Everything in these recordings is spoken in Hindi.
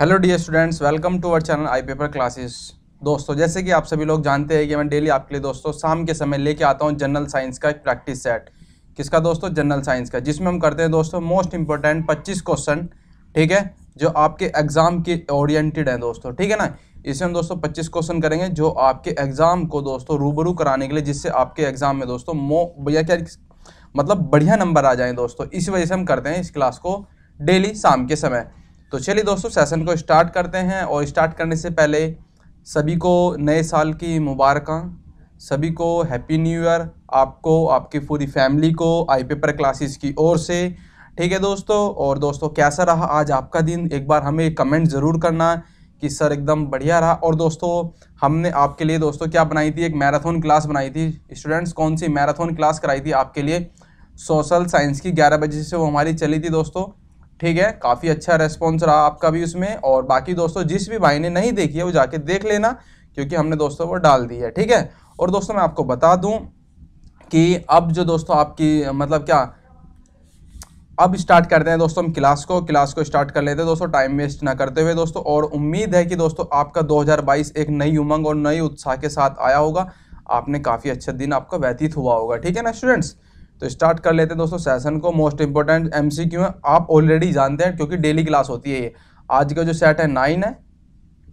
Hello dear students welcome to our channel I paper classes दोस्तों जैसे कि आप सभी लोग जानते हैं कि मैं डेली आपके लिए दोस्तों शाम के समय लेके आता हूँ जनरल साइंस का एक प्रैक्टिस सेट किसका दोस्तों जनरल साइंस का जिसमें हम करते हैं दोस्तों मोस्ट इंपॉर्टेंट 25 क्वेश्चन ठीक है जो आपके एग्ज़ाम के ओरिएंटेड हैं दोस्तों ठीक है ना इसमें हम दोस्तों पच्चीस क्वेश्चन करेंगे जो आपके एग्ज़ाम को दोस्तों रूबरू कराने के लिए जिससे आपके एग्ज़ाम में दोस्तों मो भैया क्या मतलब बढ़िया नंबर आ जाए दोस्तों इसी वजह से हम करते हैं इस क्लास को डेली शाम के समय तो चलिए दोस्तों सेशन को स्टार्ट करते हैं और स्टार्ट करने से पहले सभी को नए साल की मुबारक सभी को हैप्पी न्यू ईयर आपको आपकी पूरी फैमिली को आई पेपर क्लासेस की ओर से ठीक है दोस्तों और दोस्तों कैसा रहा आज आपका दिन एक बार हमें कमेंट ज़रूर करना कि सर एकदम बढ़िया रहा और दोस्तों हमने आपके लिए दोस्तों क्या बनाई थी एक मैराथन क्लास बनाई थी स्टूडेंट्स कौन सी मैराथन क्लास कराई थी आपके लिए सोशल साइंस की ग्यारह बजे से वो हमारी चली थी दोस्तों ठीक है काफ़ी अच्छा रेस्पॉन्स रहा आपका भी उसमें और बाकी दोस्तों जिस भी भाई ने नहीं देखी है वो जाके देख लेना क्योंकि हमने दोस्तों वो डाल दी है ठीक है और दोस्तों मैं आपको बता दूं कि अब जो दोस्तों आपकी मतलब क्या अब स्टार्ट करते हैं दोस्तों हम क्लास को क्लास को स्टार्ट कर लेते हैं दोस्तों टाइम वेस्ट ना करते हुए दोस्तों और उम्मीद है कि दोस्तों आपका 2022 एक नई उमंग और नई उत्साह के साथ आया होगा आपने काफ़ी अच्छा दिन आपका व्यतीत हुआ होगा ठीक है ना स्टूडेंट्स तो स्टार्ट कर लेते हैं दोस्तों सेशन को most important M C Q है आप ऑलरेडी जानते हैं क्योंकि डेली क्लास होती है ये आज का जो सेट है नाइन है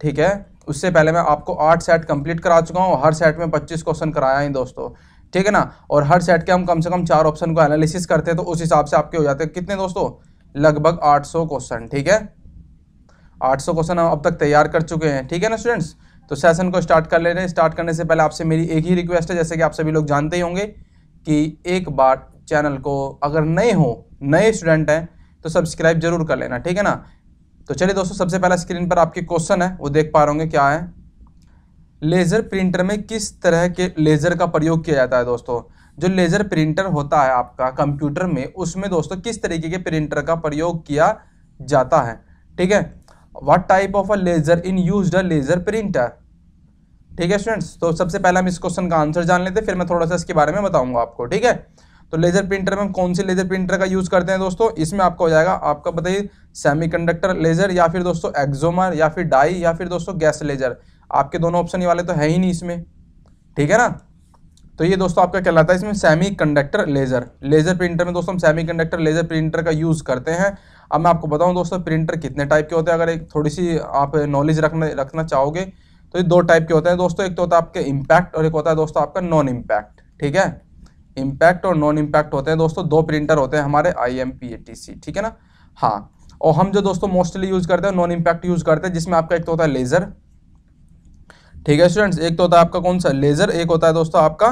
ठीक है उससे पहले मैं आपको आठ सेट कंप्लीट करा चुका हूँ हर सेट में पच्चीस क्वेश्चन कराया है दोस्तों ठीक है ना और हर सेट के हम कम से कम चार ऑप्शन को एनालिसिस करते हैं तो उस हिसाब से आपके हो जाते हैं कितने दोस्तों लगभग 800 क्वेश्चन ठीक है 800 क्वेश्चन हम अब तक तैयार कर चुके हैं ठीक है ना स्टूडेंट्स तो सेशन को स्टार्ट कर ले रहे हैं स्टार्ट करने से पहले आपसे मेरी एक ही रिक्वेस्ट है जैसे कि आप सभी लोग जानते ही होंगे कि एक बार चैनल को अगर नए हो नए स्टूडेंट हैं तो सब्सक्राइब जरूर कर लेना ठीक है ना तो चलिए दोस्तों सबसे पहला स्क्रीन पर आपके क्वेश्चन है वो देख पा रहे क्या है लेज़र प्रिंटर में किस तरह के लेज़र का प्रयोग किया जाता है दोस्तों जो लेज़र प्रिंटर होता है आपका कंप्यूटर में उसमें दोस्तों किस तरीके के प्रिंटर का प्रयोग किया जाता है ठीक है what type of a laser in use a laser printer ठीक है स्टूडेंट्स तो सबसे पहले हम इस क्वेश्चन का आंसर जान लेते हैं फिर मैं थोड़ा सा इसके बारे में बताऊंगा आपको ठीक है तो लेजर प्रिंटर में हम कौन से लेजर प्रिंटर का यूज करते हैं दोस्तों इसमें आपका हो जाएगा आपका बताइए सेमीकंडक्टर लेजर या फिर दोस्तों एक्जोमर या फिर डाई या फिर दोस्तों गैस लेजर आपके दोनों ऑप्शन ही वाले तो है ही नहीं इसमें ठीक है ना तो ये दोस्तों आपका कहलाता है इसमें semiconductor laser laser printer में दोस्तों हम सेमी कंडक्टर लेजर प्रिंटर का यूज करते हैं अब मैं आपको बताऊं दोस्तों प्रिंटर कितने टाइप के होते हैं अगर एक थोड़ी सी आप नॉलेज रखना रखना चाहोगे तो ये दो टाइप के होते हैं दोस्तों एक तो होता है आपके इम्पैक्ट और एक होता है दोस्तों आपका नॉन इम्पैक्ट ठीक है इम्पैक्ट और नॉन इम्पैक्ट होते हैं दोस्तों दो प्रिंटर होते हैं हमारे I M P A T C ठीक है ना हाँ और हम जो दोस्तों मोस्टली यूज़ करते हैं नॉन इम्पैक्ट यूज़ करते हैं जिसमें आपका एक तो होता है लेज़र ठीक है स्टूडेंट्स एक तो होता है आपका कौन सा लेज़र एक होता है दोस्तों आपका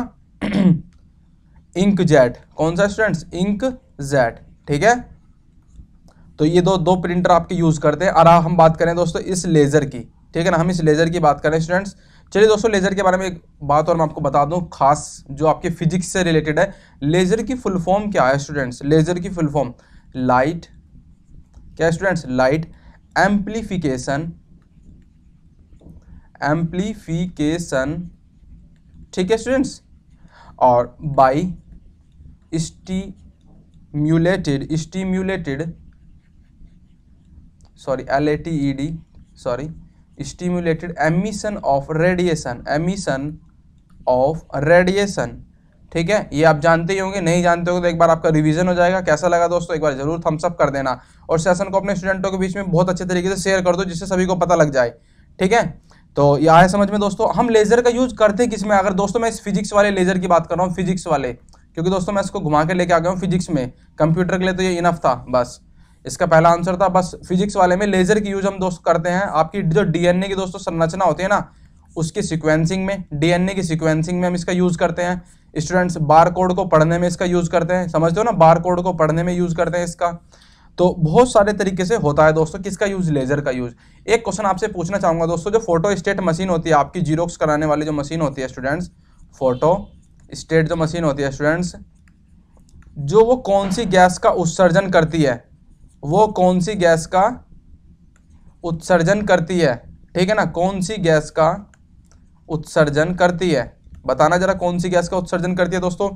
इंक जेट कौन सा स्टूडेंट्स इंक जेट ठीक है तो ये दो दो प्रिंटर आपके यूज़ करते हैं और हम बात करें दोस्तों इस लेज़र की ठीक है ना हम इस लेज़र की बात करें स्टूडेंट्स चलिए दोस्तों लेज़र के बारे में एक बात और मैं आपको बता दूं खास जो आपके फिजिक्स से रिलेटेड है लेज़र की फुल फॉर्म क्या है स्टूडेंट्स लेज़र की फुल फॉर्म लाइट क्या स्टूडेंट्स लाइट एम्प्लीफिकेशन एम्प्लीफिकेशन ठीक है स्टूडेंट्स और by stimulated stimulated sorry L A T E D sorry stimulated emission of radiation emission of radiation ठीक है ये आप जानते ही होंगे नहीं जानते होंगे तो एक बार आपका रिवीजन हो जाएगा कैसा लगा दोस्तों एक बार जरूर थम्सअप कर देना और सेशन को अपने स्टूडेंटों के बीच में बहुत अच्छे तरीके से शेयर कर दो जिससे सभी को पता लग जाए ठीक है तो यह है समझ में दोस्तों हम लेज़र का यूज़ करते हैं किसमें अगर दोस्तों मैं इस फिजिक्स वाले लेज़र की बात कर रहा हूँ फिजिक्स वाले क्योंकि दोस्तों मैं इसको घुमा के लेके आ गया हूँ फिजिक्स में कंप्यूटर के लिए तो ये इनफ था बस इसका पहला आंसर था बस फिजिक्स वाले में लेजर की यूज हम दोस्त करते हैं आपकी जो डीएनए की दोस्तों संरचना होती है ना उसकी सिक्वेंसिंग में डीएनए की सिक्वेंसिंग में हम इसका यूज करते हैं स्टूडेंट्स बार कोड को पढ़ने में इसका यूज करते हैं समझते हो ना बार कोड को पढ़ने में यूज करते हैं इसका तो बहुत सारे तरीके से होता है दोस्तों किसका यूज लेजर का यूज एक क्वेश्चन आपसे पूछना चाहूंगा दोस्तों जो फोटो स्टेट मशीन होती है आपकी जीरोक्स कराने वाली जो मशीन होती है स्टूडेंट्स फोटो स्टेट जो मशीन होती है स्टूडेंट्स जो वो कौन सी गैस का उत्सर्जन करती है वो कौन सी गैस का उत्सर्जन करती है ठीक है ना कौन सी गैस का उत्सर्जन करती है बताना जरा कौन सी गैस का उत्सर्जन करती है दोस्तों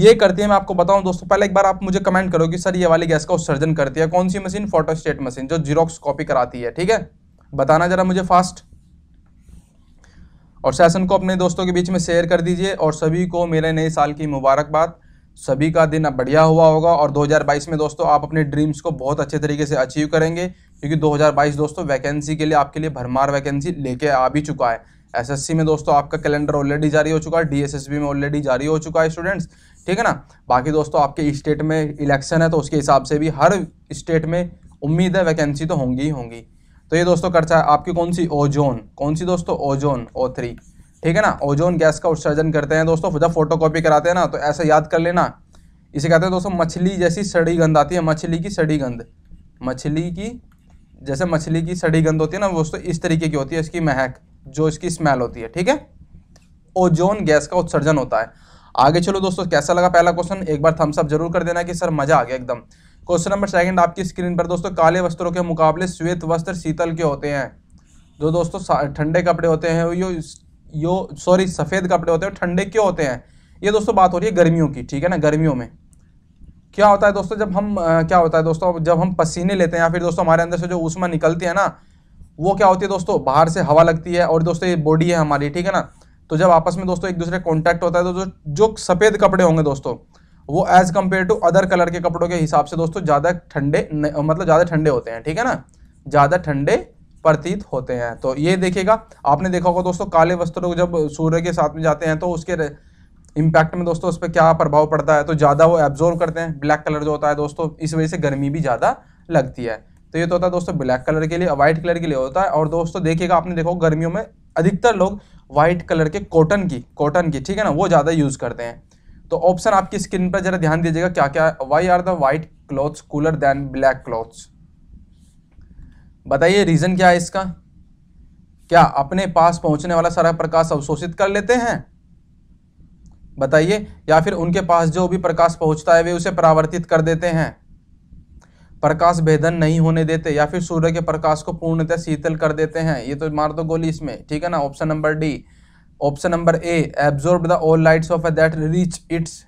ये करती है मैं आपको बताऊं दोस्तों पहले एक बार आप मुझे कमेंट करो कि सर ये वाली गैस का उत्सर्जन करती है कौन सी मशीन फोटोस्टेट मशीन जो जीरोक्स कॉपी कराती है ठीक है बताना जरा मुझे फास्ट और सेशन को अपने दोस्तों के बीच में शेयर कर दीजिए और सभी को मेरे नए साल की मुबारकबाद सभी का दिन बढ़िया हुआ होगा और 2022 में दोस्तों आप अपने ड्रीम्स को बहुत अच्छे तरीके से अचीव करेंगे क्योंकि 2022 दोस्तों वैकेंसी के लिए आपके लिए भरमार वैकेंसी लेके आ भी चुका है एसएससी में दोस्तों आपका कैलेंडर ऑलरेडी जारी हो चुका है डीएसएसबी में ऑलरेडी जारी हो चुका है स्टूडेंट्स ठीक है ना बाकी दोस्तों आपके स्टेट में इलेक्शन है तो उसके हिसाब से भी हर स्टेट में उम्मीद है वैकेंसी तो होंगी ही होंगी तो ये दोस्तों खर्चा है आपकी कौन सी ओजोन कौन सी दोस्तों ओजोन ओ थ्री ठीक है ना ओजोन गैस का उत्सर्जन करते हैं दोस्तों जब फोटोकॉपी कराते हैं ना तो ऐसा याद कर लेना इसे कहते हैं दोस्तों मछली जैसी सड़ी गंध आती है मछली की सड़ी गंध मछली की जैसे मछली की सड़ी गंध होती है ना दोस्तों इस तरीके की होती है इसकी महक जो इसकी स्मेल होती है ठीक है ओजोन गैस का उत्सर्जन होता है आगे चलो दोस्तों कैसा लगा पहला क्वेश्चन एक बार थम्सअप जरूर कर देना कि सर मजा आ गया एकदम क्वेश्चन नंबर सेकंड आपकी स्क्रीन पर दोस्तों काले वस्त्रों के मुकाबले श्वेत वस्त्र शीतल के होते हैं जो दोस्तों ठंडे कपड़े होते हैं वो यो सॉरी सफ़ेद कपड़े होते हैं ठंडे क्यों होते हैं ये दोस्तों बात हो रही है गर्मियों की ठीक है ना गर्मियों में क्या होता है दोस्तों जब हम आ, क्या होता है दोस्तों जब हम पसीने लेते हैं या फिर दोस्तों हमारे अंदर से जो उष्मा निकलती है ना वो क्या होती है दोस्तों बाहर से हवा लगती है और दोस्तों ये बॉडी है हमारी ठीक है ना तो जब आपस में दोस्तों एक दूसरे कॉन्टैक्ट होता है तो जो सफ़ेद कपड़े होंगे दोस्तों वो as compare to other colour के कपड़ों के हिसाब से दोस्तों ज़्यादा ठंडे मतलब ज़्यादा ठंडे होते हैं ठीक है ना ज़्यादा ठंडे प्रतीत होते हैं तो ये देखिएगा आपने देखा होगा दोस्तों काले वस्त्र जब सूर्य के साथ में जाते हैं तो उसके इम्पैक्ट में दोस्तों उस पर क्या प्रभाव पड़ता है तो ज़्यादा वो एब्जॉर्व करते हैं ब्लैक कलर जो होता है दोस्तों इस वजह से गर्मी भी ज़्यादा लगती है तो ये तो होता है दोस्तों ब्लैक कलर के लिए व्हाइट कलर के लिए होता है और दोस्तों देखिएगा आपने देखो गर्मियों में अधिकतर लोग व्हाइट कलर के कॉटन की कॉटन की ठीक है ना वो ज़्यादा यूज़ करते हैं तो ऑप्शन आपकी स्किन पर जरा ध्यान दीजिएगा क्या क्या why are the white clothes cooler than black clothes बताइए रीज़न क्या है इसका क्या अपने पास पहुंचने वाला सारा प्रकाश अवशोषित कर लेते हैं बताइए या फिर उनके पास जो भी प्रकाश पहुंचता है वे उसे परावर्तित कर देते हैं प्रकाश भेदन नहीं होने देते या फिर सूर्य के प्रकाश को पूर्णतः शीतल कर देते हैं ये तो मार दो गोली इसमें ठीक है ना option number D option number A absorb the all lights of that reach its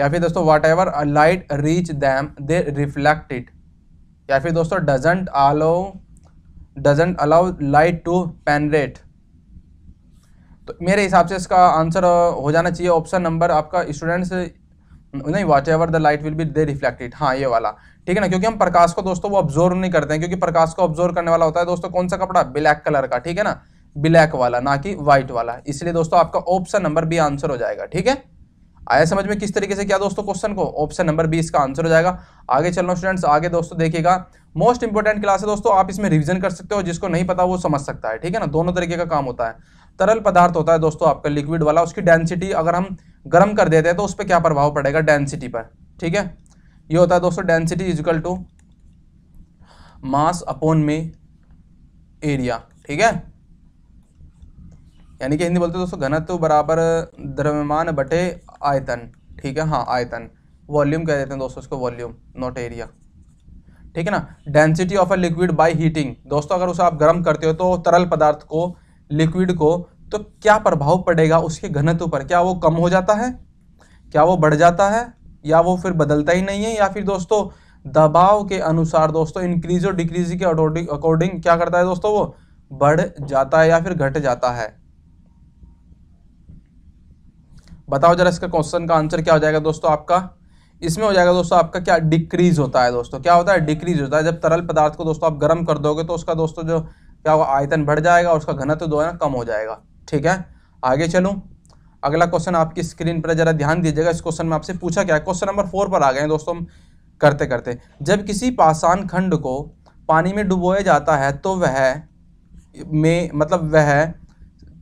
या फिर दोस्तों whatever light reach them they reflect it या फिर दोस्तों doesn't allow doesn't allow light to penetrate तो मेरे हिसाब से इसका आंसर uh, हो जाना चाहिए ऑप्शन नंबर आपका स्टूडेंट्स uh, नहीं whatever the light will be they reflected हाँ ये वाला ठीक है ना क्योंकि हम प्रकाश को दोस्तों वो ऑब्जोर्व नहीं करते हैं क्योंकि प्रकाश को ऑब्जोर्व करने वाला होता है दोस्तों कौन सा कपड़ा ब्लैक कलर का ठीक है ना ब्लैक वाला ना कि व्हाइट वाला इसलिए दोस्तों आपका ऑप्शन नंबर बी आंसर हो जाएगा ठीक है आया समझ में किस तरीके से क्या दोस्तों क्वेश्चन को ऑप्शन नंबर बी इसका आंसर हो जाएगा आगे चलना स्टूडेंट्स आगे दोस्तों देखिएगा मोस्ट इंपॉर्टेंट क्लास है दोस्तों आप इसमें रिवीजन कर सकते हो जिसको नहीं पता वो समझ सकता है ठीक है ना दोनों तरीके का काम होता है तरल पदार्थ होता है दोस्तों आपका लिक्विड वाला उसकी डेंसिटी अगर हम गर्म कर देते हैं तो उस पर क्या प्रभाव पड़ेगा डेंसिटी पर ठीक है ये होता है दोस्तों density equal to mass upon में एरिया ठीक है यानी कि हिंदी बोलते हैं दोस्तों घनत्व बराबर द्रव्यमान बटे आयतन ठीक है हाँ आयतन वॉल्यूम कह देते हैं दोस्तों इसको वॉल्यूम नॉट एरिया ठीक है ना density of a liquid by heating दोस्तों अगर उसे आप गर्म करते हो तो तरल पदार्थ को लिक्विड को तो क्या प्रभाव पड़ेगा उसके घनत्व पर क्या वो कम हो जाता है क्या वो बढ़ जाता है या वो फिर बदलता ही नहीं है या फिर दोस्तों दबाव के अनुसार दोस्तों इंक्रीज और डिक्रीज के अकॉर्डिंग क्या करता है दोस्तों वो बढ़ जाता है या फिर घट जाता है बताओ जरा इसका क्वेश्चन का आंसर क्या हो जाएगा दोस्तों आपका इसमें हो जाएगा दोस्तों आपका क्या डिक्रीज होता है दोस्तों क्या होता है डिक्रीज होता है जब तरल पदार्थ को दोस्तों आप गर्म कर दोगे तो उसका दोस्तों जो क्या होगा आयतन बढ़ जाएगा उसका घनत्व दो है ना कम हो जाएगा ठीक है आगे चलू अगला क्वेश्चन आपकी स्क्रीन पर जरा ध्यान दीजिएगा इस क्वेश्चन में आपसे पूछा क्या है क्वेश्चन नंबर फोर पर आ गए दोस्तों करते करते जब किसी पाषाण खंड को पानी में डुबोया जाता है तो वह में मतलब वह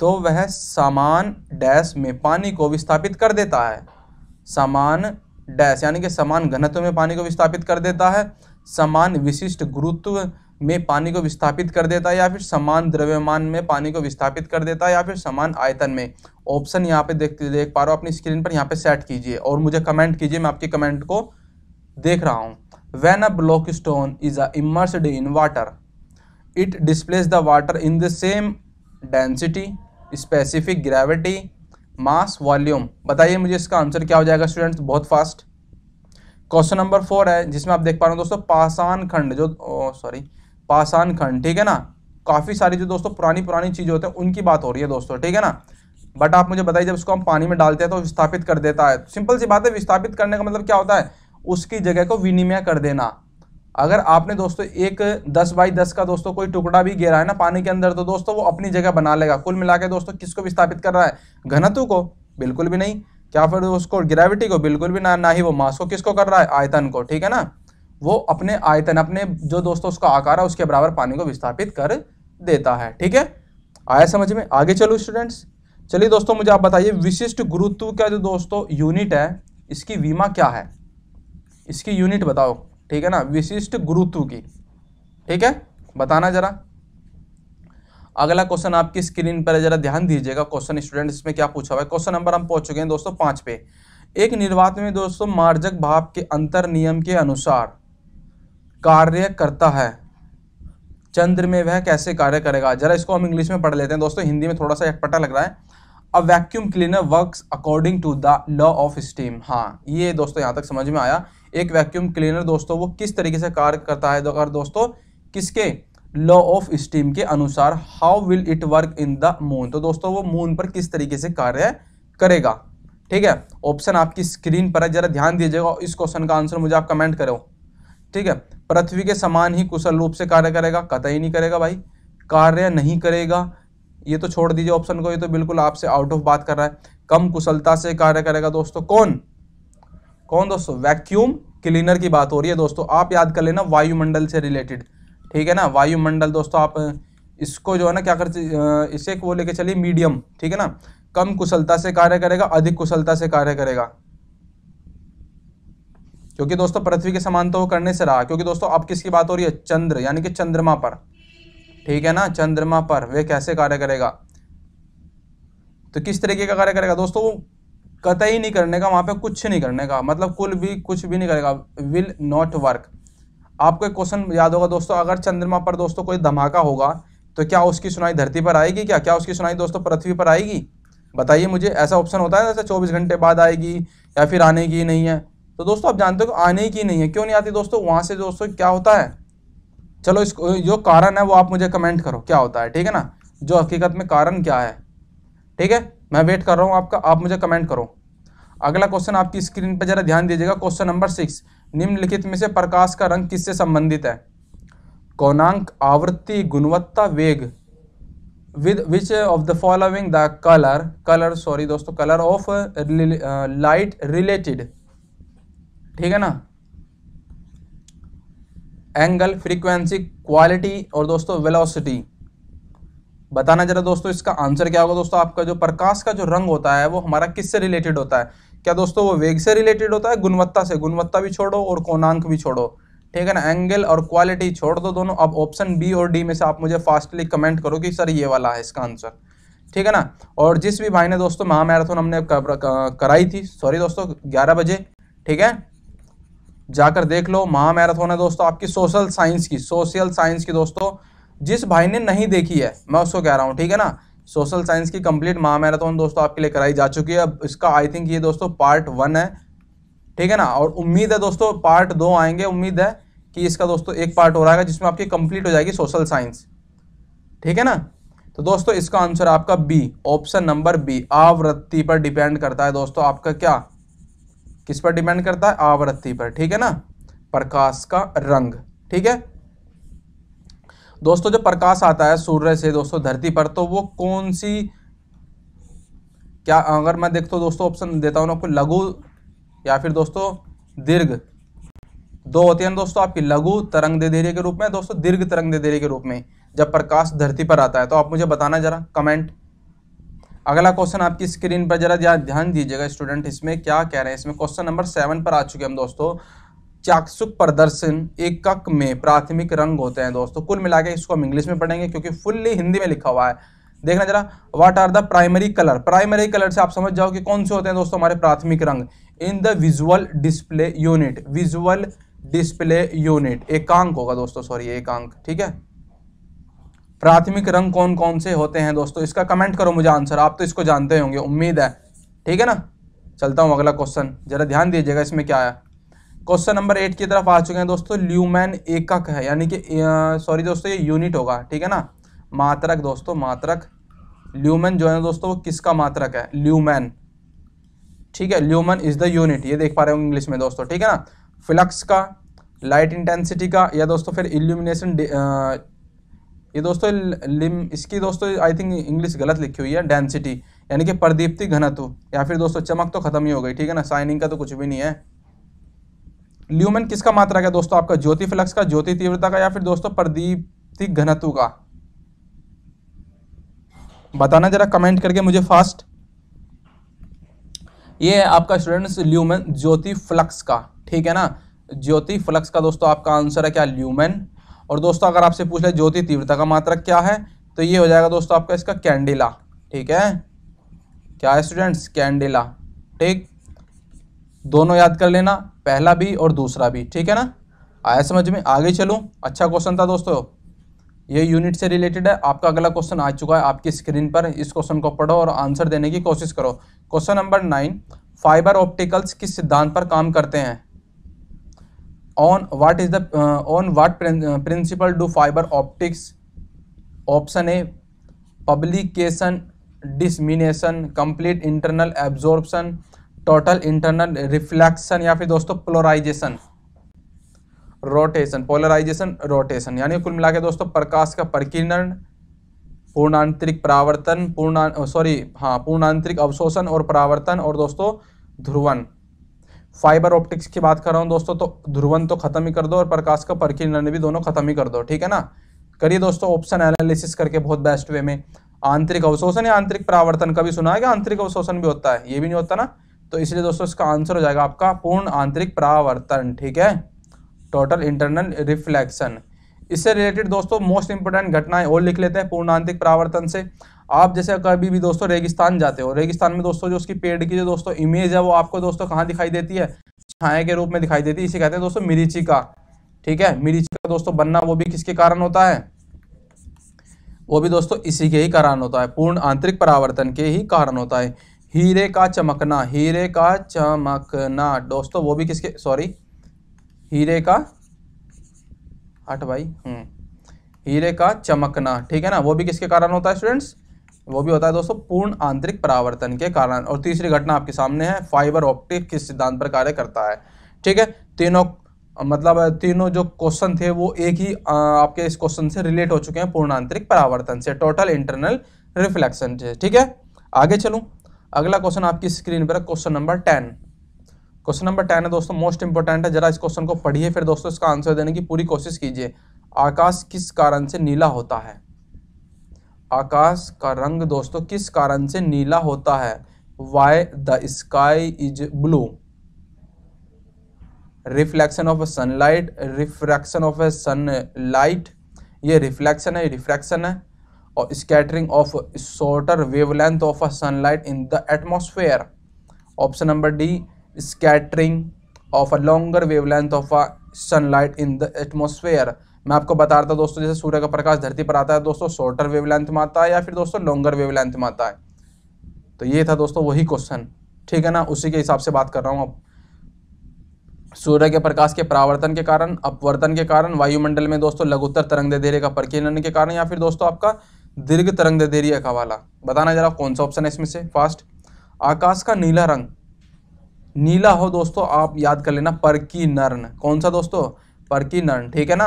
तो वह समान डैश में पानी को विस्थापित कर देता है समान डैश यानी कि समान घनत्व में पानी को विस्थापित कर देता है समान विशिष्ट गुरुत्व में पानी को विस्थापित कर देता है या फिर समान द्रव्यमान में पानी को विस्थापित कर देता है या फिर समान आयतन में ऑप्शन यहाँ पे देख देख पा रहा हूँ अपनी स्क्रीन पर यहाँ पे सेट कीजिए और मुझे कमेंट कीजिए मैं आपके कमेंट को देख रहा हूँ when a block stone is a immersed in water it displace the water in the same density specific gravity mass volume बताइए मुझे इसका आंसर क्या हो जाएगा स्टूडेंट्स बहुत फास्ट क्वेश्चन नंबर फोर है जिसमें आप देख पा रहे हो दोस्तों पाषाण खंड जो सॉरी पाषाण खंड ठीक है ना काफ़ी सारी जो दोस्तों पुरानी पुरानी चीज़ें होते हैं उनकी बात हो रही है दोस्तों ठीक है ना बट आप मुझे बताइए जब उसको हम पानी में डालते हैं तो विस्थापित कर देता है सिंपल सी बात है विस्थापित करने का मतलब क्या होता है उसकी जगह को विनिमय कर देना अगर आपने दोस्तों एक दस बाई दस का दोस्तों कोई टुकड़ा भी गिरा है ना पानी के अंदर तो दोस्तों वो अपनी जगह बना लेगा कुल मिला के दोस्तों किसको विस्थापित कर रहा है घनत्व को बिल्कुल भी नहीं क्या फिर उसको ग्रेविटी को बिल्कुल भी ना ना ही वो मास को किसको कर रहा है आयतन को ठीक है ना वो अपने आयतन अपने जो दोस्तों उसका आकार है उसके बराबर पानी को विस्थापित कर देता है ठीक है आया समझ में आगे चलो स्टूडेंट्स चलिए दोस्तों मुझे आप बताइए विशिष्ट गुरुत्व का जो दोस्तों यूनिट है इसकी वीमा क्या है इसकी यूनिट बताओ ठीक है ना विशिष्ट गुरुत्व की ठीक है बताना जरा अगला क्वेश्चन आपकी स्क्रीन पर जरा ध्यान दीजिएगा क्वेश्चन स्टूडेंट इसमें क्या पूछा हुआ है क्वेश्चन नंबर हम पहुंच चुके हैं दोस्तों पांच पे एक निर्वात में दोस्तों मार्जक भाव के अंतर नियम के अनुसार कार्य करता है चंद्र में वह कैसे कार्य करेगा जरा इसको हम इंग्लिश में पढ़ लेते हैं दोस्तों हिंदी में थोड़ा सा अटपटा लग रहा है a vacuum cleaner works according to the law of steam हाँ ये दोस्तों यहाँ तक समझ में आया एक वैक्यूम क्लीनर दोस्तों वो किस तरीके से कार्य करता है अगर दोस्तों किसके लॉ ऑफ स्टीम के अनुसार how will it work in the moon तो दोस्तों वो मून पर किस तरीके से कार्य करेगा ठीक है ऑप्शन आपकी स्क्रीन पर है जरा ध्यान दीजिएगा इस क्वेश्चन का आंसर मुझे आप कमेंट करो ठीक है पृथ्वी के समान ही कुशल रूप से कार्य करेगा कतई नहीं करेगा भाई कार्य नहीं करेगा ये तो छोड़ दीजिए ऑप्शन को ये तो बिल्कुल आपसे आउट ऑफ बात कर रहा है कम कुशलता से कार्य करेगा दोस्तों कौन कौन दोस्तों वैक्यूम क्लीनर की बात हो रही है दोस्तों आप याद कर लेना वायुमंडल से रिलेटेड ठीक है ना वायुमंडल दोस्तों आप इसको जो है ना क्या कर इसे वो लेके चलिए मीडियम ठीक है ना कम कुशलता से कार्य करेगा अधिक कुशलता से कार्य करेगा क्योंकि दोस्तों पृथ्वी के समान तो करने से रहा क्योंकि दोस्तों अब किसकी बात हो रही है चंद्र यानी कि चंद्रमा पर ठीक है ना चंद्रमा पर वे कैसे कार्य करेगा तो किस तरीके का कार्य करेगा दोस्तों वो कतई नहीं करने का वहाँ पे कुछ नहीं करने का मतलब कुल भी कुछ भी नहीं करेगा विल नॉट वर्क आपको एक क्वेश्चन याद होगा दोस्तों अगर चंद्रमा पर दोस्तों कोई धमाका होगा तो क्या उसकी सुनाई धरती पर आएगी क्या क्या उसकी सुनाई दोस्तों पृथ्वी पर आएगी बताइए मुझे ऐसा ऑप्शन होता है जैसे चौबीस घंटे बाद आएगी या फिर आने की नहीं है तो दोस्तों आप जानते हो कि आने की नहीं है क्यों नहीं आती दोस्तों वहाँ से दोस्तों क्या होता है चलो इस जो कारण है वो आप मुझे कमेंट करो क्या होता है ठीक है ना जो हकीकत में कारण क्या है ठीक है मैं वेट कर रहा हूँ आपका आप मुझे कमेंट करो अगला क्वेश्चन आपकी स्क्रीन पर जरा ध्यान दीजिएगा क्वेश्चन नंबर सिक्स निम्नलिखित में से प्रकाश का रंग किससे संबंधित है कौनांक आवृत्ति गुणवत्ता वेग with which of the following the colour colour sorry दोस्तों कलर ऑफ लाइट रिलेटेड ठीक है ना एंगल फ्रीक्वेंसी क्वालिटी और दोस्तों वेलोसिटी बताना जरा दोस्तों इसका आंसर क्या होगा दोस्तों आपका जो प्रकाश का जो रंग होता है वो हमारा किससे रिलेटेड होता है क्या दोस्तों वो वेग से रिलेटेड होता है गुणवत्ता से गुणवत्ता भी छोड़ो और कोणांक भी छोड़ो ठीक है ना एंगल और क्वालिटी छोड़ दो दोनों अब ऑप्शन बी और डी में से आप मुझे फास्टली कमेंट करो कि सर ये वाला है इसका आंसर ठीक है ना और जिस भी भाई ने दोस्तों महा मैराथन हमने कराई थी सॉरी दोस्तों ग्यारह बजे ठीक है जाकर देख लो महा मैराथन है दोस्तों आपकी सोशल साइंस की सोशल साइंस की दोस्तों जिस भाई ने नहीं देखी है मैं उसको कह रहा हूँ ठीक है ना सोशल साइंस की कंप्लीट मैराथन दोस्तों आपके लिए कराई जा चुकी है अब इसका आई थिंक ये दोस्तों पार्ट वन है ठीक है ना और उम्मीद है दोस्तों पार्ट दो आएंगे उम्मीद है कि इसका दोस्तों एक पार्ट हो रहा है जिसमें आपकी कंप्लीट हो जाएगी सोशल साइंस ठीक है ना तो दोस्तों इसका आंसर आपका बी ऑप्शन नंबर बी आवृत्ति पर डिपेंड करता है दोस्तों आपका क्या किस पर डिपेंड करता है आवृत्ति पर ठीक है ना प्रकाश का रंग ठीक है दोस्तों जो प्रकाश आता है सूर्य से दोस्तों धरती पर तो वो कौन सी क्या अगर मैं देखता हूँ दोस्तों ऑप्शन देता हूँ आपको लघु या फिर दोस्तों दीर्घ दो होते हैं दोस्तों आपकी लघु तरंग दे देरी के रूप में दोस्तों दीर्घ तरंग दे देरी के रूप में जब प्रकाश धरती पर आता है तो आप मुझे बताना जरा कमेंट अगला क्वेश्चन आपकी स्क्रीन पर जरा ध्यान दीजिएगा स्टूडेंट इसमें क्या कह रहे हैं इसमें क्वेश्चन नंबर सेवन पर आ चुके हम दोस्तों चाकसुक प्रदर्शन एक कक में प्राथमिक रंग होते हैं दोस्तों कुल मिला के इसको हम इंग्लिश में पढ़ेंगे क्योंकि फुल्ली हिंदी में लिखा हुआ है देखना जरा what are the primary colour primary colour से आप समझ जाओ कि कौन से होते हैं दोस्तों हमारे प्राथमिक रंग in the visual display unit visual display unit एकांक होगा दोस्तों सॉरी एकांक ठीक है प्राथमिक रंग कौन कौन से होते हैं दोस्तों इसका कमेंट करो मुझे आंसर आप तो इसको जानते होंगे उम्मीद है ठीक है ना चलता हूँ अगला क्वेश्चन जरा ध्यान दीजिएगा इसमें क्या आया क्वेश्चन नंबर एट की तरफ आ चुके हैं दोस्तों ल्यूमैन एकक है यानी कि सॉरी दोस्तों ये यूनिट होगा ठीक है ना मात्रक दोस्तों मात्रक ल्यूमैन जो है दोस्तों वो किसका मात्रक है ल्यूमैन ठीक है ल्यूमन इज द यूनिट ये देख पा रहे हो इंग्लिश में दोस्तों ठीक है ना फ्लक्स का लाइट इंटेंसिटी का या दोस्तों फिर इल्यूमिनेशन ये दोस्तों लिम इसकी दोस्तों आई थिंक इंग्लिश गलत लिखी हुई है डेंसिटी यानी कि प्रदीप्ति घनत्व या फिर दोस्तों चमक तो खत्म ही हो गई ठीक है ना साइनिंग का तो कुछ भी नहीं है ल्यूमन किसका मात्रक है दोस्तों आपका ज्योति फ्लक्स का ज्योति तीव्रता का या फिर दोस्तों प्रदीप्ति घनत्व का बताना जरा कमेंट करके मुझे फास्ट ये है आपका स्टूडेंट्स ल्यूमन ज्योति फ्लक्स का ठीक है ना ज्योति फ्लक्स का दोस्तों आपका आंसर है क्या ल्यूमन और दोस्तों अगर आपसे पूछ ले ज्योति तीव्रता का मात्रक क्या है तो ये हो जाएगा दोस्तों आपका इसका कैंडिला ठीक है क्या है स्टूडेंट्स कैंडिला ठीक दोनों याद कर लेना पहला भी और दूसरा भी ठीक है ना आया समझ में आगे चलूँ अच्छा क्वेश्चन था दोस्तों ये यूनिट से रिलेटेड है आपका अगला क्वेश्चन आ चुका है आपकी स्क्रीन पर इस क्वेश्चन को पढ़ो और आंसर देने की कोशिश करो question number nine fibre opticals किस सिद्धांत पर काम करते हैं on what is the on what principle do fibre optics option A publication dissemination complete internal absorption total internal reflection या फिर दोस्तों पोलराइजेशन रोटेशन पोलराइजेशन रोटेशन यानी कुल मिला के दोस्तों प्रकाश का प्रकीर्णन आंतरिक परावर्तन पूर्ण सॉरी हाँ पूर्णांतरिक अवशोषण और परावर्तन और दोस्तों ध्रुवन फाइबर ऑप्टिक्स की बात कर रहा हूँ दोस्तों तो ध्रुवन तो खत्म ही कर दो और प्रकाश का प्रकीर्णन भी दोनों खत्म ही कर दो ठीक है ना करिए दोस्तों ऑप्शन एनालिसिस करके बहुत बेस्ट वे में आंतरिक अवशोषण या आंतरिक परावर्तन का भी सुना है कि आंतरिक अवशोषण भी होता है ये भी नहीं होता ना तो इसलिए दोस्तों इसका आंसर हो जाएगा आपका पूर्ण आंतरिक परावर्तन ठीक है टोटल इंटरनल रिफ्लेक्शन इससे रिलेटेड दोस्तों मोस्ट इंपोर्टेंट घटनाएं और लिख लेते हैं पूर्ण आंतरिक परावर्तन से आप जैसे कभी भी दोस्तों रेगिस्तान जाते हो रेगिस्तान में दोस्तों जो उसकी पेड़ की जो दोस्तों इमेज है वो आपको दोस्तों कहाँ दिखाई देती है छाया के रूप में दिखाई देती है इसे कहते हैं दोस्तों मिरीची का ठीक है मिरीची का दोस्तों बनना वो भी किसके कारण होता है वो भी दोस्तों इसी के ही कारण होता है पूर्ण आंतरिक परावर्तन के ही कारण होता है हीरे का चमकना हीरे का चमकना दोस्तों वो भी किसके सॉरी हीरे का हट भाई हम्म। हीरे का चमकना ठीक है ना वो भी किसके कारण होता है स्टूडेंट्स वो भी होता है दोस्तों पूर्ण आंतरिक परावर्तन के कारण और तीसरी घटना आपके सामने है फाइबर ऑप्टिक किस सिद्धांत पर कार्य करता है ठीक है तीनों मतलब तीनों जो क्वेश्चन थे वो एक ही आ, आपके इस क्वेश्चन से रिलेट हो चुके हैं पूर्ण आंतरिक परावर्तन से टोटल इंटरनल रिफ्लेक्शन से ठीक है आगे चलूँ अगला क्वेश्चन आपकी स्क्रीन पर question number ten question number ten है दोस्तों मोस्ट इंपॉर्टेंट है जरा इस क्वेश्चन को पढ़िए फिर दोस्तों इसका आंसर देने की पूरी कोशिश कीजिए आकाश किस कारण से नीला होता है आकाश का रंग दोस्तों किस कारण से नीला होता है why the sky is blue reflection of sunlight refraction of a sunlight ये रिफ्लेक्शन है रिफ्रैक्शन है और scattering of shorter wavelength of a sunlight in the atmosphere option number D scattering of a longer wavelength of a sunlight in the atmosphere मैं आपको बता रहा था दोस्तों जैसे सूर्य का प्रकाश धरती पर आता है दोस्तों शॉर्टर वेवलेंथ में आता है या फिर दोस्तों लॉन्गर वेवलेंथ में आता है तो ये था दोस्तों वही क्वेश्चन ठीक है ना उसी के हिसाब से बात कर रहा हूँ अब सूर्य के प्रकाश के परावर्तन के कारण अपवर्तन के कारण वायुमंडल में दोस्तों लघुत्तर तरंग दे का प्रकीर्णन के कारण या फिर दोस्तों आपका दीर्घ तरंग दैर्य का वाला बताना जरा कौन सा ऑप्शन है इसमें से फास्ट आकाश का नीला रंग नीला हो दोस्तों आप याद कर लेना पर की नर्न कौन सा दोस्तों पर की नर्न ठीक है ना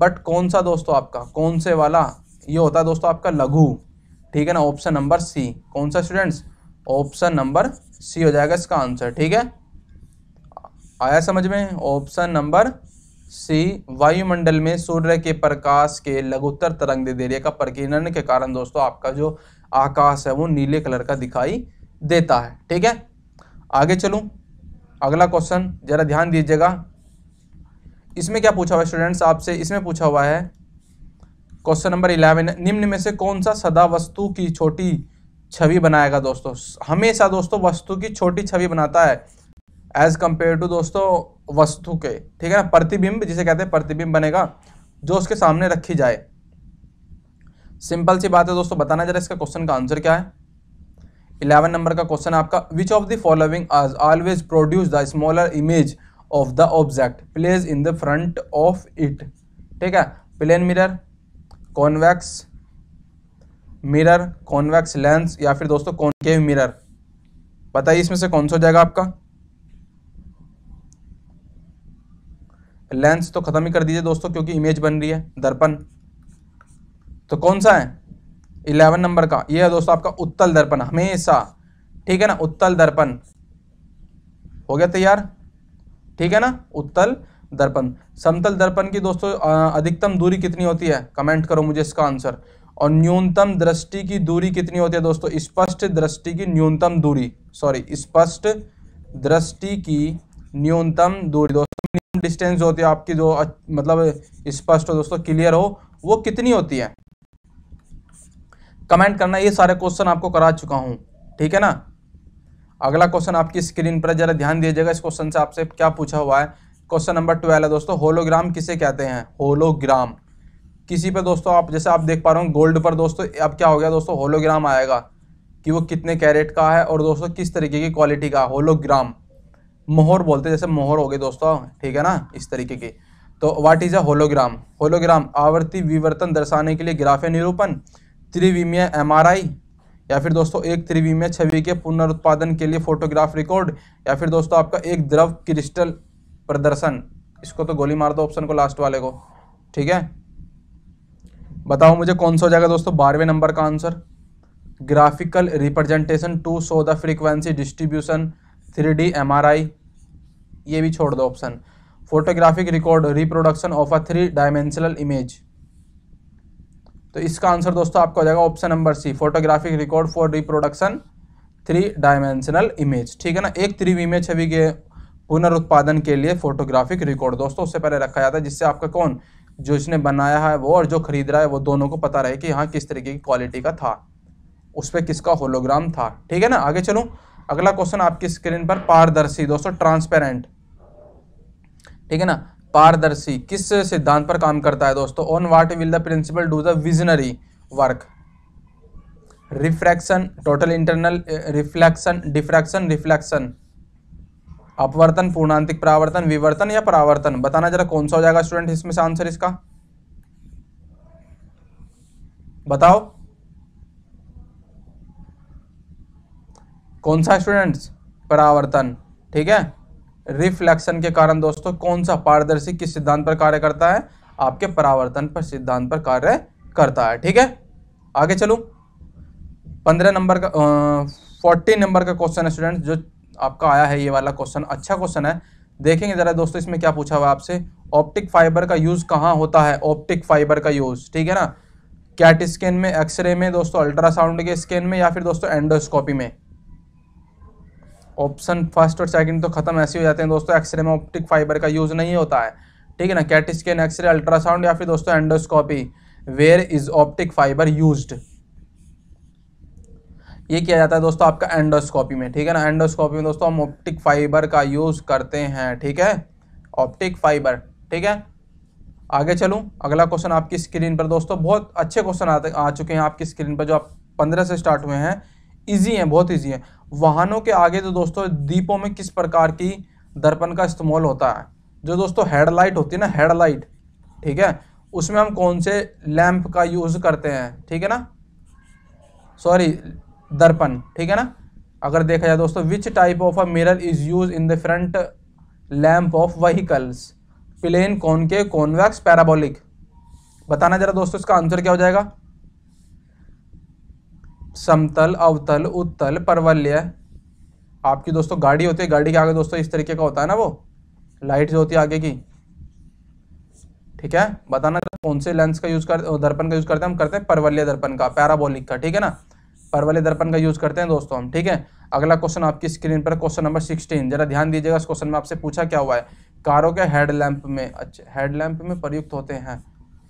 बट कौन सा दोस्तों आपका कौन से वाला ये होता है दोस्तों आपका लघु ठीक है ना ऑप्शन नंबर सी कौन सा स्टूडेंट्स ऑप्शन नंबर सी हो जाएगा इसका आंसर ठीक है आया समझ में ऑप्शन नंबर सी वायुमंडल में सूर्य के प्रकाश के लघुत्तर तरंग दे का प्रकीर्णन के कारण दोस्तों आपका जो आकाश है वो नीले कलर का दिखाई देता है ठीक है आगे चलूं अगला क्वेश्चन जरा ध्यान दीजिएगा इसमें क्या पूछा हुआ है स्टूडेंट्स आपसे इसमें पूछा हुआ है क्वेश्चन नंबर इलेवन निम्न में से कौन सा सदा वस्तु की छोटी छवि बनाएगा दोस्तों हमेशा दोस्तों वस्तु की छोटी छवि बनाता है एज कंपेयर टू दोस्तों वस्तु के ठीक है ना प्रतिबिंब जिसे कहते हैं प्रतिबिंब बनेगा जो उसके सामने रखी जाए सिंपल सी बात है दोस्तों बताना जरा इसका क्वेश्चन का आंसर क्या है इलेवन नंबर का क्वेश्चन आपका which of the following as always produce the smaller image of the object place in the front of it ठीक है plane mirror convex mirror convex lens या फिर दोस्तों कॉन्केव मिरर बताइए इसमें से कौन सा हो जाएगा आपका लेंस तो ख़त्म ही कर दीजिए दोस्तों क्योंकि इमेज बन रही है दर्पण तो कौन सा है इलेवन नंबर का ये है दोस्तों आपका उत्तल दर्पण हमेशा ठीक है ना उत्तल दर्पण हो गया तैयार ठीक है ना उत्तल दर्पण समतल दर्पण की दोस्तों अधिकतम दूरी कितनी होती है कमेंट करो मुझे इसका आंसर और न्यूनतम दृष्टि की दूरी कितनी होती है दोस्तों स्पष्ट दृष्टि की न्यूनतम दूरी सॉरी स्पष्ट दृष्टि की न्यूनतम दूरी दोस्तों मिनिमम डिस्टेंस होती है आपकी जो मतलब स्पष्ट हो दोस्तों क्लियर हो वो कितनी होती है कमेंट करना ये सारे क्वेश्चन आपको करा चुका हूँ ठीक है ना अगला क्वेश्चन आपकी स्क्रीन पर जरा ध्यान दीजिएगा इस क्वेश्चन से आपसे क्या पूछा हुआ है क्वेश्चन नंबर ट्वेल्व है दोस्तों होलोग्राम किसे कहते हैं होलोग्राम किसी पर दोस्तों आप जैसे आप देख पा रहे हो गोल्ड पर दोस्तों अब क्या हो गया दोस्तों होलोग्राम आएगा कि वो कितने कैरेट का है और दोस्तों किस तरीके की क्वालिटी का होलोग्राम मोहर बोलते हैं जैसे मोहर हो गए दोस्तों ठीक है ना इस तरीके की तो what is a hologram hologram आवर्ती विवर्तन दर्शाने के लिए ग्राफे निरूपण त्रिविमीय एम या फिर दोस्तों एक त्रिविमीय छवि के पुनरुत्पादन के लिए फोटोग्राफ रिकॉर्ड या फिर दोस्तों आपका एक द्रव क्रिस्टल प्रदर्शन इसको तो गोली मार दो ऑप्शन को लास्ट वाले को ठीक है बताओ मुझे कौन सा हो जाएगा दोस्तों बारहवें नंबर का answer graphical representation to show the frequency distribution three D M R I ये भी छोड़ दो option photographic record reproduction of a three dimensional image तो इसका आंसर दोस्तों आपको हो जाएगा option number C photographic record for reproduction three dimensional image ठीक है ना एक त्रिविमीय छवि के पुनरुत्पादन के लिए फोटोग्राफिक रिकॉर्ड दोस्तों उससे पहले रखा जाता है जिससे आपका कौन जो इसने बनाया है वो और जो खरीद रहा है वो दोनों को पता रहे कि यहाँ किस तरीके की क्वालिटी का था उस पर किसका होलोग्राम था ठीक है ना आगे चलूँ अगला क्वेश्चन आपकी स्क्रीन पर पारदर्शी दोस्तों ट्रांसपेरेंट ठीक है ना पारदर्शी किस सिद्धांत पर काम करता है दोस्तों on what will the principle do the visionary work refraction total internal reflection diffraction reflection अपवर्तन पूर्णांतिक परावर्तन विवर्तन या परावर्तन बताना जरा कौन सा हो जाएगा स्टूडेंट इसमें से आंसर इसका बताओ कौन सा स्टूडेंट्स परावर्तन ठीक है रिफ्लेक्शन के कारण दोस्तों कौन सा पारदर्शी किस सिद्धांत पर कार्य करता है आपके परावर्तन पर सिद्धांत पर कार्य करता है ठीक है आगे चलू पंद्रह नंबर का फोर्टीन नंबर का क्वेश्चन है स्टूडेंट जो आपका आया है ये वाला क्वेश्चन अच्छा क्वेश्चन है देखेंगे ज़रा दोस्तों इसमें क्या पूछा हुआ आपसे ऑप्टिक फाइबर का यूज़ कहाँ होता है ऑप्टिक फाइबर का यूज़ ठीक है ना कैट स्कैन में एक्सरे में दोस्तों अल्ट्रासाउंड के स्कैन में या फिर दोस्तों एंडोस्कोपी में ऑप्शन फर्स्ट और सेकंड तो खत्म ऐसे हो जाते हैं दोस्तों एक्सरे में ऑप्टिक फाइबर का यूज़ नहीं होता है ठीक है ना कैट स्कैन एक्सरे अल्ट्रासाउंड या फिर दोस्तों endoscopy where is optic fibre use ये किया जाता है दोस्तों आपका एंडोस्कोपी में ठीक है ना एंडोस्कोपी में दोस्तों हम ऑप्टिक फाइबर का यूज़ करते हैं ठीक है ऑप्टिक फाइबर ठीक है आगे चलूँ अगला क्वेश्चन आपकी स्क्रीन पर दोस्तों बहुत अच्छे क्वेश्चन आ चुके हैं आपकी स्क्रीन पर जो आप पंद्रह से स्टार्ट हुए हैं इजी हैं बहुत ईजी हैं वाहनों के आगे जो दोस्तों दीपों में किस प्रकार की दर्पण का इस्तेमाल होता है जो दोस्तों हेडलाइट होती है ना हेडलाइट ठीक है उसमें हम कौन से लैंप का यूज़ करते हैं ठीक है ना सॉरी दर्पण ठीक है ना अगर देखा जाए दोस्तों which type of a mirror is use in the front lamp of vehicles plane कौन के कॉन्वैक्स पैराबोलिक बताना ज़रा दोस्तों इसका आंसर क्या हो जाएगा समतल अवतल उत्तल परवल्य आपकी दोस्तों गाड़ी होती है गाड़ी के आगे दोस्तों इस तरीके का होता है ना वो लाइट जो होती है आगे की ठीक है बताना कौन से लेंस का यूज कर दर्पण का यूज करते हैं हम करते हैं परवल्य दर्पण का पैराबोलिक का ठीक है ना परवल्य दर्पण का यूज करते हैं दोस्तों हम ठीक है अगला क्वेश्चन आपकी स्क्रीन पर क्वेश्चन नंबर सिक्सटीन जरा ध्यान दीजिएगा इस क्वेश्चन में आपसे पूछा क्या हुआ है कारों के हेडलैम्प में अच्छा हेडलैम्प में प्रयुक्त होते हैं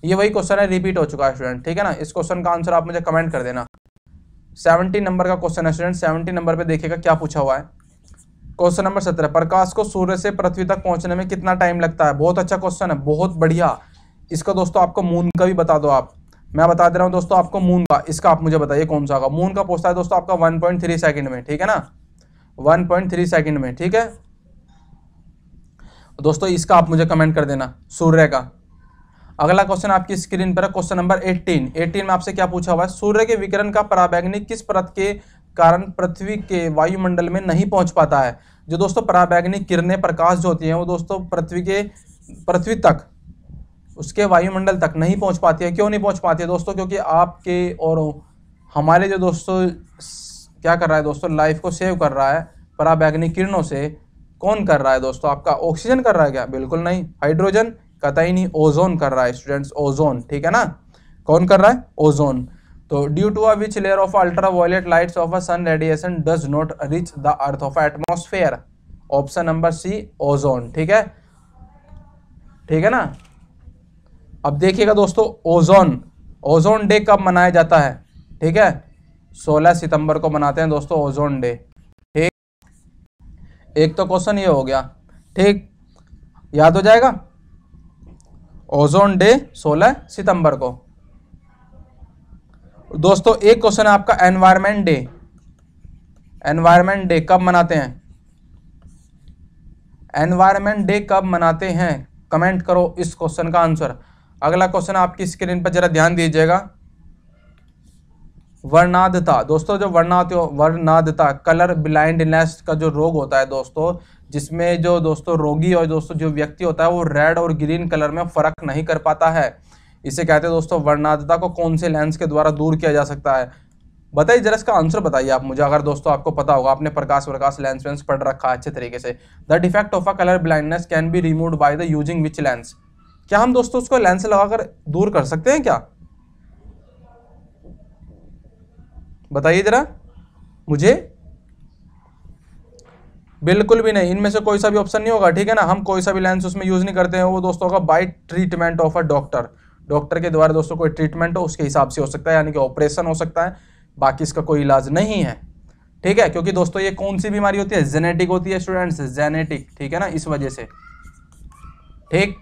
ये वही क्वेश्चन है रिपीट हो चुका है स्टूडेंट ठीक है ना इस क्वेश्चन का आंसर आप मुझे कमेंट कर देना सेवेंटी नंबर का क्वेश्चन है स्टूडेंट सेवेंटी नंबर पे देखेगा क्या पूछा हुआ है क्वेश्चन नंबर सत्रह प्रकाश को सूर्य से पृथ्वी तक पहुंचने में कितना टाइम लगता है बहुत अच्छा क्वेश्चन है बहुत बढ़िया इसका दोस्तों आपको मून का भी बता दो आप मैं बता दे रहा हूँ दोस्तों आपको मून का इसका आप मुझे बताइए कौन सा होगा मून का पूछता है दोस्तों आपका वन पॉइंट थ्री सेकेंड में ठीक है ना वन पॉइंट थ्री सेकेंड में ठीक है दोस्तों इसका आप मुझे कमेंट कर देना सूर्य का अगला क्वेश्चन आपकी स्क्रीन पर है क्वेश्चन नंबर 18 18 में आपसे क्या पूछा हुआ है सूर्य के विकिरण का पराबैग्निक किस परत के कारण पृथ्वी के वायुमंडल में नहीं पहुंच पाता है जो दोस्तों पराबैग्निक किरणें प्रकाश जो होती हैं वो दोस्तों पृथ्वी के पृथ्वी तक उसके वायुमंडल तक नहीं पहुंच पाती है क्यों नहीं पहुंच पाती है दोस्तों क्योंकि आपके और हमारे जो दोस्तों क्या कर रहा है दोस्तों लाइफ को सेव कर रहा है पराबैग्निक किरणों से कौन कर रहा है दोस्तों आपका ऑक्सीजन कर रहा है क्या बिल्कुल नहीं हाइड्रोजन कतई नहीं ओजोन कर रहा है स्टूडेंट्स ओजोन ठीक है ना कौन कर रहा है ओजोन तो due to which layer of ultra violet light of a sun radiation does not reach the earth of atmosphere option number C ozone ठीक है ठीक है ना अब देखिएगा दोस्तों ओजोन ओजोन डे कब मनाया जाता है ठीक है 16 सितंबर को मनाते हैं दोस्तों ओजोन डे ठीक एक तो क्वेश्चन ये हो गया ठीक याद हो जाएगा ओजोन डे 16 सितंबर को दोस्तों एक क्वेश्चन है आपका एनवायरमेंट डे एनवायरमेंट डे कब मनाते हैं एनवायरमेंट डे कब मनाते हैं कमेंट करो इस क्वेश्चन का आंसर अगला क्वेश्चन आपकी स्क्रीन पर जरा ध्यान दीजिएगा वर्णाधता दोस्तों जो वर्णात वर्णाधता कलर ब्लाइंडनेस का जो रोग होता है दोस्तों जिसमें जो दोस्तों रोगी और दोस्तों जो व्यक्ति होता है वो रेड और ग्रीन कलर में फ़र्क नहीं कर पाता है इसे कहते हैं दोस्तों वर्णाधता को कौन से लेंस के द्वारा दूर किया जा सकता है बताइए जरा इसका आंसर बताइए आप मुझे अगर दोस्तों आपको पता होगा आपने प्रकाश प्रकाश लेंस वेंस पढ़ रखा है अच्छे तरीके से the defect of a colour blindness can be remove by the using which lens क्या हम दोस्तों उसको लेंस लगाकर दूर कर सकते हैं क्या बताइए जरा मुझे बिल्कुल भी नहीं इनमें से कोई सा भी ऑप्शन नहीं होगा ठीक है ना हम कोई सा भी लेंस उसमें यूज़ नहीं करते हैं वो दोस्तों होगा by treatment of a doctor doctor के द्वारा दोस्तों कोई ट्रीटमेंट हो उसके हिसाब से हो सकता है यानी कि ऑपरेशन हो सकता है बाकी इसका कोई इलाज नहीं है ठीक है क्योंकि दोस्तों ये कौन सी बीमारी होती है जेनेटिक होती है स्टूडेंट्स जेनेटिक ठीक है ना इस वजह से ठीक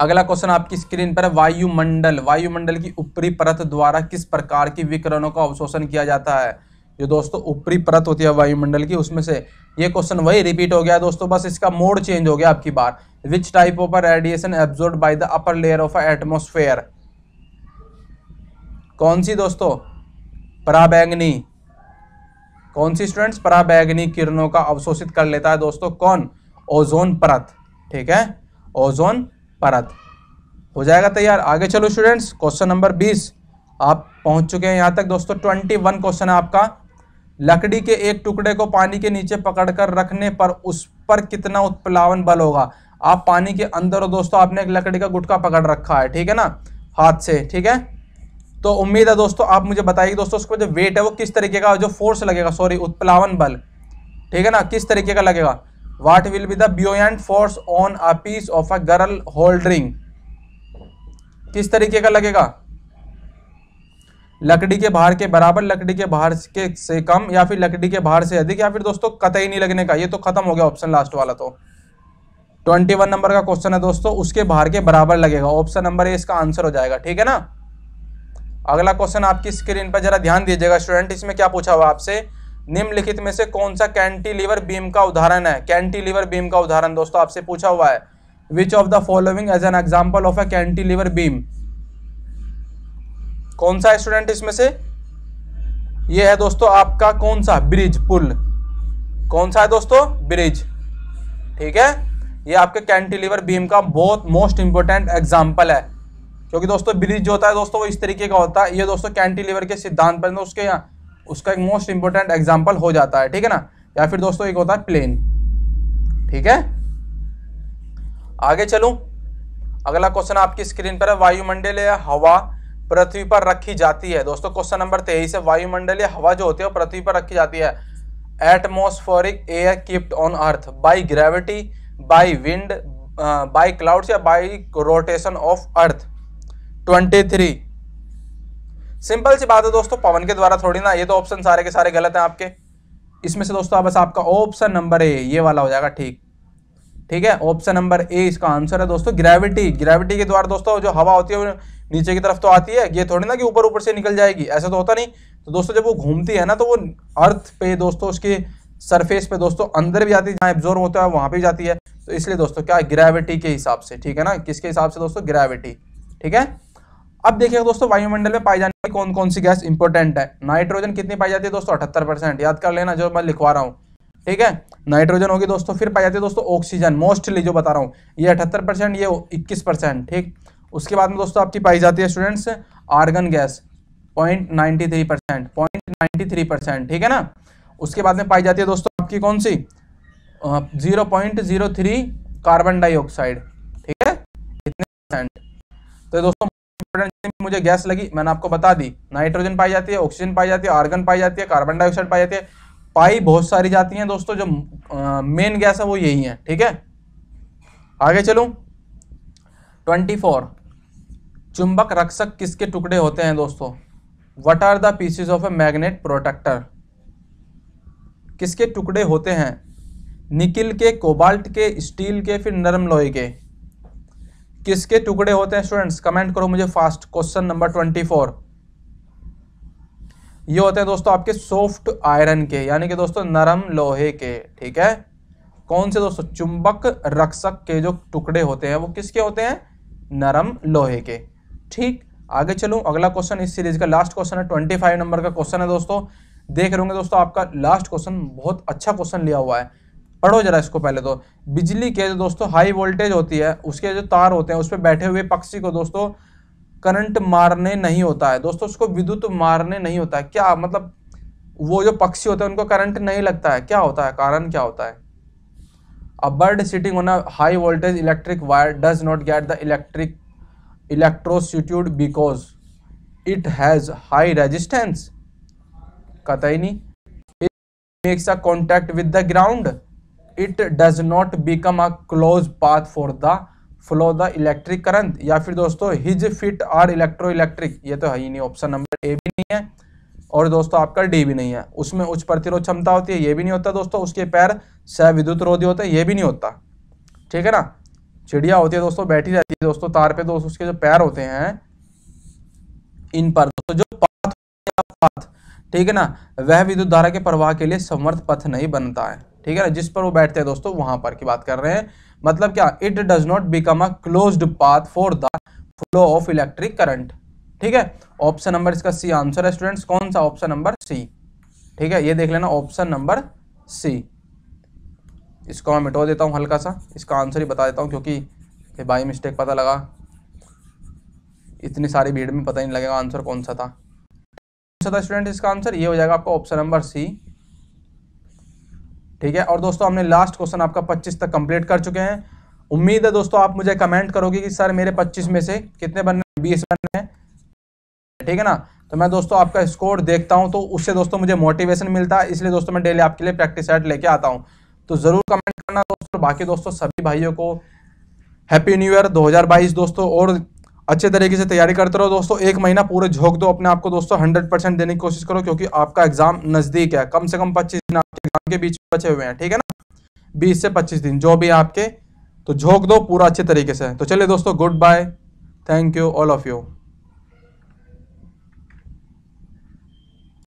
अगला क्वेश्चन आपकी स्क्रीन पर है वायुमंडल वायुमंडल की ऊपरी परत द्वारा किस प्रकार की विकरणों का अवशोषण किया जाता है जो दोस्तों ऊपरी परत होती है वायुमंडल की उसमें से ये क्वेश्चन वही रिपीट हो गया दोस्तों बस इसका मोड चेंज हो गया आपकी बार which type of radiation absorb by the upper layer of atmosphere कौन सी दोस्तों पराबैंगनी कौन सी स्टूडेंट्स पराबैंगनी किरणों का अवशोषित कर लेता है दोस्तों कौन ओजोन परत ठीक है ओजोन परत हो जाएगा तैयार आगे चलो स्टूडेंट्स क्वेश्चन नंबर बीस आप पहुंच चुके हैं यहां तक दोस्तों ट्वेंटी वन क्वेश्चन है आपका लकड़ी के एक टुकड़े को पानी के नीचे पकड़कर रखने पर उस पर कितना उत्प्लावन बल होगा आप पानी के अंदर हो दोस्तों आपने एक लकड़ी का गुटका पकड़ रखा है ठीक है ना हाथ से ठीक है तो उम्मीद है दोस्तों आप मुझे बताइए दोस्तों उसका जो वेट है वो किस तरीके का जो फोर्स लगेगा सॉरी उत्प्लावन बल ठीक है ना किस तरीके का लगेगा what will be the buoyant force on a piece of a girl hold ring किस तरीके का लगेगा लकड़ी के भार के बराबर लकड़ी के भार के से कम या फिर लकड़ी के भार से अधिक या फिर दोस्तों कतई नहीं लगने का ये तो खत्म हो गया ऑप्शन लास्ट वाला तो ट्वेंटी वन नंबर का क्वेश्चन है दोस्तों उसके भार के बराबर लगेगा ऑप्शन नंबर ए इसका आंसर हो जाएगा ठीक है ना अगला क्वेश्चन आपकी स्क्रीन पर जरा ध्यान दीजिएगा स्टूडेंट इसमें क्या पूछा हुआ आपसे निम्नलिखित में से कौन सा कैंटीलीवर बीम का उदाहरण है कैंटीलीवर बीम का उदाहरण दोस्तों आपसे पूछा हुआ है which of the following as an example of a cantilever beam कौन सा स्टूडेंट इसमें से ये है दोस्तों आपका कौन सा ब्रिज पुल कौन सा है दोस्तों ब्रिज ठीक है ये आपके कैंटिलीवर बीम का बहुत मोस्ट इंपॉर्टेंट एग्जाम्पल है क्योंकि दोस्तों ब्रिज जो होता है दोस्तों वो इस तरीके का होता है ये दोस्तों कैंटिलीवर के सिद्धांत पर उसके यहाँ उसका एक मोस्ट इंपॉर्टेंट एग्जाम्पल हो जाता है ठीक है ना या फिर दोस्तों एक होता है प्लेन ठीक है आगे चलू अगला क्वेश्चन आपकी स्क्रीन पर है वायुमंडल या हवा पृथ्वी पर रखी जाती है दोस्तों क्वेश्चन नंबर तेईस है वायुमंडलीय हवा जो होती है वो पृथ्वी पर रखी जाती है atmospheric air kept on earth by gravity by wind by clouds या by rotation of earth twenty three simple सी बात है दोस्तों पवन के द्वारा थोड़ी ना ये तो ऑप्शन सारे के सारे गलत हैं आपके इसमें से दोस्तों बस आपका ऑप्शन नंबर ए ये वाला हो जाएगा ठीक ठीक है ऑप्शन नंबर ए इसका आंसर है दोस्तों ग्रेविटी ग्रेविटी के द्वारा दोस्तों जो हवा होती है नीचे की तरफ तो आती है ये थोड़ी ना कि ऊपर ऊपर से निकल जाएगी ऐसा तो होता नहीं तो दोस्तों जब वो घूमती है ना तो वो अर्थ पे दोस्तों उसके सरफेस पे दोस्तों अंदर भी जाती है जहाँ एब्जॉर्व होता है वहाँ पर भी जाती है तो इसलिए दोस्तों क्या ग्रेविटी के हिसाब से ठीक है ना किसके हिसाब से दोस्तों ग्रेविटी ठीक है अब देखिएगा दोस्तों वायुमंडल में पाई जाने वाली कौन कौन सी गैस इंपॉर्टेंट है नाइट्रोजन कितनी पाई जाती है दोस्तों अठहत्तर परसेंट याद कर लेना जो मैं लिखवा रहा हूँ ठीक है नाइट्रोजन होगी दोस्तों फिर पाई जाती है दोस्तों ऑक्सीजन मोस्टली जो बता रहा हूँ ये अठहत्तर परसेंट ये इक्कीस परसेंट ठीक उसके बाद में दोस्तों आपकी पाई जाती है students argon gas point ninety three percent point ninety three percent ठीक है ना उसके बाद में पाई जाती है दोस्तों आपकी कौन सी zero point zero three carbon dioxide ठीक है इतने परसेंट तो दोस्तों मुझे गैस लगी मैंने आपको बता दी नाइट्रोजन पाई जाती है ऑक्सीजन पाई जाती है आर्गन पाई जाती है कार्बन डाइऑक्साइड पाई जाती है पाई बहुत सारी जाती हैं दोस्तों जो मेन गैस है वो यही है ठीक है आगे चलू ट्वेंटी फोर चुंबक रक्षक किसके टुकड़े होते हैं दोस्तों what are the pieces of a magnet protector किसके टुकड़े होते हैं निकिल के कोबाल्ट के स्टील के फिर नरम लोहे के किसके टुकड़े होते हैं स्टूडेंट्स कमेंट करो मुझे fast question number twenty four ये होते हैं दोस्तों आपके सॉफ्ट आयरन के यानी कि दोस्तों नरम लोहे के ठीक है कौन से दोस्तों चुंबक रक्षक के जो टुकड़े होते हैं वो किसके होते हैं नरम लोहे के ठीक आगे चलो अगला क्वेश्चन इस सीरीज का लास्ट क्वेश्चन है ट्वेंटी फाइव नंबर का क्वेश्चन है दोस्तों देख रहे होंगे दोस्तों आपका लास्ट क्वेश्चन बहुत अच्छा क्वेश्चन लिया हुआ है पढ़ो जरा इसको पहले तो बिजली के जो दोस्तों हाई वोल्टेज होती है उसके जो तार होते हैं उस पर बैठे हुए पक्षी को दोस्तों करंट मारने नहीं होता है दोस्तों उसको विद्युत मारने नहीं होता है क्या मतलब वो जो पक्षी होते हैं उनको करंट नहीं लगता है क्या होता है कारण क्या होता है a bird sitting on a high voltage electric wire does not get the electric electrocuted because it has high resistance कतई नहीं makes a contact with the ground it does not become a close path for the flow the electric current या फिर दोस्तों his fit are electro electric ये तो है ही नहीं ऑप्शन नंबर ए भी नहीं है और दोस्तों आपका डी भी नहीं है उसमें उच्च प्रतिरोध क्षमता होती है ये भी नहीं होता दोस्तों उसके पैर सह विद्युत रोधी होते हैं ये भी नहीं होता ठीक है ना चिड़िया होती है दोस्तों बैठी रहती है दोस्तों तार पे दोस्तों उसके जो पैर होते हैं इन पर दोस्तों जो पथ पथ ठीक है ना वह विद्युत धारा के प्रवाह के लिए समर्थ पथ नहीं बनता है ठीक है ना जिस पर वो बैठते हैं दोस्तों वहां पर की बात कर रहे हैं मतलब क्या it does not become a closed path for the flow of electric current ठीक है ऑप्शन नंबर इसका सी आंसर है स्टूडेंट्स कौन सा ऑप्शन नंबर सी ठीक है ये देख लेना ऑप्शन नंबर सी इसको मैं मिटो देता हूँ हल्का सा इसका आंसर ही बता देता हूँ क्योंकि बाई मिस्टेक पता लगा इतनी सारी भीड़ में पता नहीं लगेगा आंसर कौन सा था कौन सा था स्टूडेंट इसका आंसर ये हो जाएगा आपका ऑप्शन नंबर सी ठीक है और दोस्तों हमने लास्ट क्वेश्चन आपका 25 तक कंप्लीट कर चुके हैं उम्मीद है दोस्तों आप मुझे कमेंट करोगे कि सर मेरे 25 में से कितने बनने बीस बनने हैं ठीक है ना तो मैं दोस्तों आपका स्कोर देखता हूँ तो उससे दोस्तों मुझे मोटिवेशन मिलता है इसलिए दोस्तों मैं डेली आपके लिए प्रैक्टिस सेट लेके आता हूँ तो ज़रूर कमेंट करना दोस्तों बाकी दोस्तों सभी भाइयों को हैप्पी न्यू ईयर 2022 दोस्तों और अच्छे तरीके से तैयारी करते रहो दोस्तों एक महीना पूरे झोंक दो अपने आप को दोस्तों हंड्रेड परसेंट देने की कोशिश करो क्योंकि आपका एग्जाम नज़दीक है कम से कम पच्चीस दिन आपके एग्जाम के बीच बचे हुए हैं ठीक है ना बीस से पच्चीस दिन जो भी आपके तो झोंक दो पूरा अच्छे तरीके से तो चलिए दोस्तों goodbye thank you all of you